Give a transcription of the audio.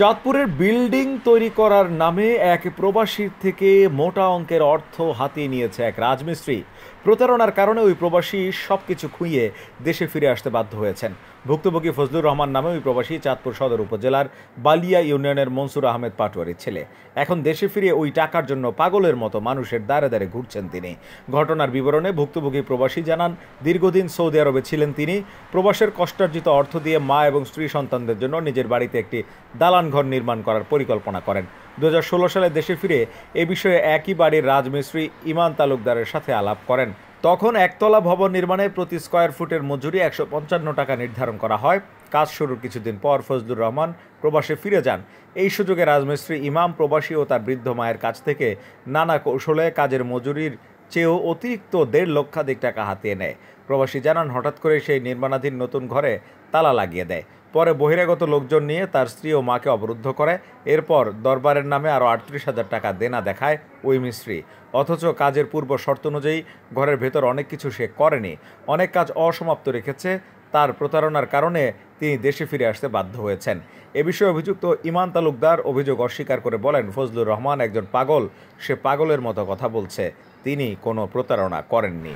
চাঁদপুরের বিল্ডিং তৈরি করার নামে এক প্রবাসীর থেকে মোটা অঙ্কের অর্থ হাতিয়ে নিয়েছে এক রাজমিস্ত্রি প্রতারণার কারণে ওই প্রবাসী সব কিছু খুঁইয়ে দেশে ফিরে আসতে বাধ্য হয়েছেন ভুক্তভোগী ফজলুর রহমান নামে ওই প্রবাসী চাঁদপুর সদর উপজেলার বালিয়া ইউনিয়নের মনসুর আহমেদ পাটোয়ারির ছেলে এখন দেশে ফিরে ওই টাকার জন্য পাগলের মতো মানুষের দ্বারে দ্বারে ঘুরছেন তিনি ঘটনার বিবরণে ভুক্তভোগী প্রবাসী জানান দীর্ঘদিন সৌদি আরবে ছিলেন তিনি প্রবাসের কষ্টার্জিত অর্থ দিয়ে মা এবং স্ত্রী সন্তানদের জন্য নিজের বাড়িতে একটি দালান স্নানঘর নির্মাণ করার পরিকল্পনা করেন দু সালে দেশে ফিরে এ বিষয়ে একই বাড়ির রাজমিস্ত্রি ইমান তালুকদারের সাথে আলাপ করেন তখন একতলা ভবন নির্মাণে প্রতি স্কোয়ার ফুটের মজুরি একশো পঞ্চান্ন টাকা নির্ধারণ করা হয় কাজ শুরুর কিছুদিন পর ফজলুর রহমান প্রবাসে ফিরে যান এই সুযোগে রাজমিস্ত্রি ইমাম প্রবাসী ও তার বৃদ্ধ মায়ের কাছ থেকে নানা কৌশলে কাজের মজুরির চেয়েও অতিরিক্ত দেড় লক্ষাধিক টাকা হাতিয়ে নেয় প্রবাসী জানান হঠাৎ করে সেই নির্মাণাধীন নতুন ঘরে তালা লাগিয়ে দেয় পরে বহিরাগত লোকজন নিয়ে তার স্ত্রী ও মাকে অবরুদ্ধ করে এরপর দরবারের নামে আরও আটত্রিশ হাজার টাকা দেনা দেখায় ওই মিস্ত্রি অথচ কাজের পূর্ব শর্ত অনুযায়ী ঘরের ভেতর অনেক কিছু সে করেনি অনেক কাজ অসমাপ্ত রেখেছে তার প্রতারণার কারণে তিনি দেশে ফিরে আসতে বাধ্য হয়েছেন এ বিষয়ে অভিযুক্ত ইমান তালুকদার অভিযোগ অস্বীকার করে বলেন ফজলুর রহমান একজন পাগল সে পাগলের মতো কথা বলছে তিনি কোনো প্রতারণা করেননি